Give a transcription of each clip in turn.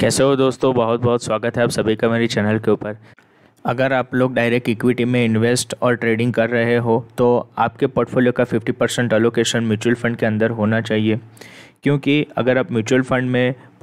कैसे हो दोस्तों बहुत बहुत स्वागत है आप सभी का मेरे चैनल के ऊपर अगर आप लोग डायरेक्ट इक्विटी में इन्वेस्ट और ट्रेडिंग कर रहे हो तो आपके पोर्टफोलियो का 50 परसेंट अलोकेशन म्यूचुअल फ़ंड के अंदर होना चाहिए क्योंकि अगर आप म्यूचुअल फ़ंड में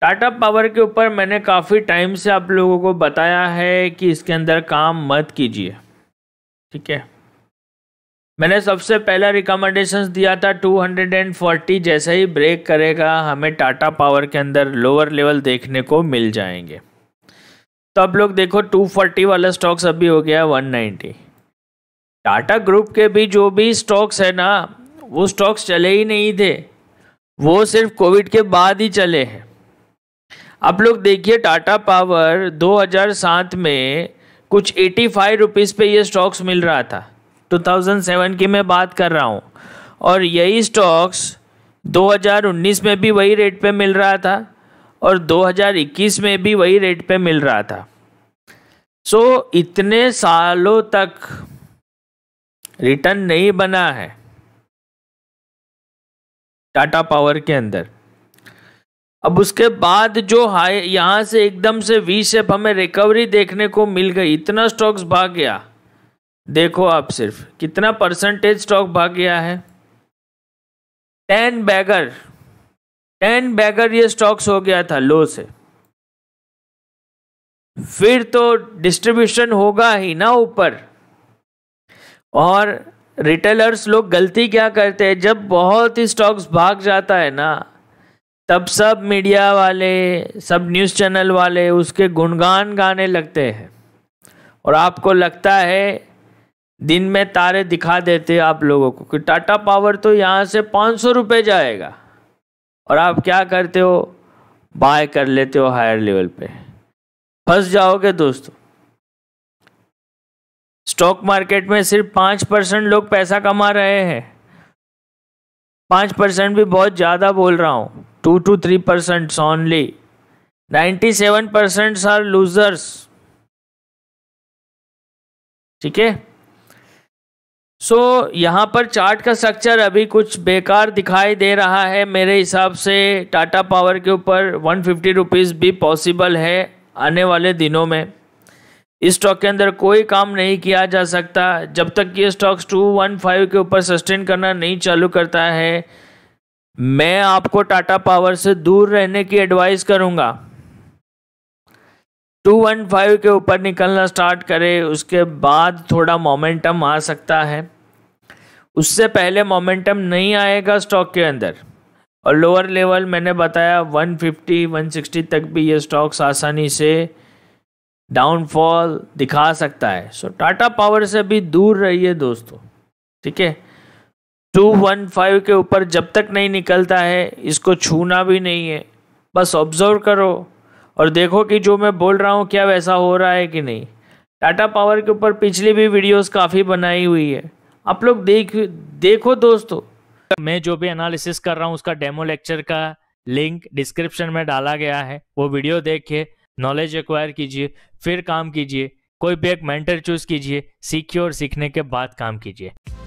टाटा पावर के ऊपर मैंने काफ़ी टाइम से आप लोगों को बताया है कि इसके अंदर काम मत कीजिए ठीक है मैंने सबसे पहला रिकमेंडेशन दिया था 240 जैसे ही ब्रेक करेगा हमें टाटा पावर के अंदर लोअर लेवल देखने को मिल जाएंगे तो आप लोग देखो 240 वाला स्टॉक्स अभी हो गया 190 टाटा ग्रुप के भी जो भी स्टॉक्स है ना वो स्टॉक्स चले ही नहीं थे वो सिर्फ कोविड के बाद ही चले हैं आप लोग देखिए टाटा पावर 2007 में कुछ एटी फाइव रुपीज़ पे ये स्टॉक्स मिल रहा था 2007 की मैं बात कर रहा हूँ और यही स्टॉक्स 2019 में भी वही रेट पे मिल रहा था और 2021 में भी वही रेट पे मिल रहा था सो so, इतने सालों तक रिटर्न नहीं बना है टाटा पावर के अंदर अब उसके बाद जो हाई यहाँ से एकदम से वी शेप हमें रिकवरी देखने को मिल गई इतना स्टॉक्स भाग गया देखो आप सिर्फ कितना परसेंटेज स्टॉक भाग गया है टेन बैगर टेन बैगर ये स्टॉक्स हो गया था लो से फिर तो डिस्ट्रीब्यूशन होगा ही ना ऊपर और रिटेलर्स लोग गलती क्या करते हैं जब बहुत ही स्टॉक्स भाग जाता है ना तब सब मीडिया वाले सब न्यूज़ चैनल वाले उसके गुणगान गाने लगते हैं और आपको लगता है दिन में तारे दिखा देते आप लोगों को कि टाटा पावर तो यहाँ से पाँच सौ रुपये जाएगा और आप क्या करते हो बाय कर लेते हो हायर लेवल पे फंस जाओगे दोस्तों स्टॉक मार्केट में सिर्फ पाँच परसेंट लोग पैसा कमा रहे हैं पाँच परसेंट भी बहुत ज़्यादा बोल रहा हूँ two to 3 percent only. Seven percent are losers. ठीक है सो यहाँ पर चार्ट का स्ट्रक्चर अभी कुछ बेकार दिखाई दे रहा है मेरे हिसाब से टाटा पावर के ऊपर वन फिफ्टी रुपीज़ भी पॉसिबल है आने वाले दिनों में इस स्टॉक के अंदर कोई काम नहीं किया जा सकता जब तक कि स्टॉक्स टू वन फाइव के ऊपर सस्टेन करना नहीं चालू करता है मैं आपको टाटा पावर से दूर रहने की एडवाइस करूंगा 215 के ऊपर निकलना स्टार्ट करें उसके बाद थोड़ा मोमेंटम आ सकता है उससे पहले मोमेंटम नहीं आएगा स्टॉक के अंदर और लोअर लेवल मैंने बताया 150 160 तक भी ये स्टॉक्स आसानी से डाउनफॉल दिखा सकता है सो टाटा पावर से भी दूर रहिए दोस्तों ठीक है टू वन फाइव के ऊपर जब तक नहीं निकलता है इसको छूना भी नहीं है बस ऑब्जर्व करो और देखो कि जो मैं बोल रहा हूँ क्या वैसा हो रहा है कि नहीं टाटा पावर के ऊपर पिछली भी वीडियोस काफ़ी बनाई हुई है आप लोग देख देखो दोस्तों मैं जो भी एनालिसिस कर रहा हूँ उसका डेमो लेक्चर का लिंक डिस्क्रिप्शन में डाला गया है वो वीडियो देखिए नॉलेज एक्वायर कीजिए फिर काम कीजिए कोई भी एक मेंटर चूज कीजिए सीखिए और सीखने के बाद काम कीजिए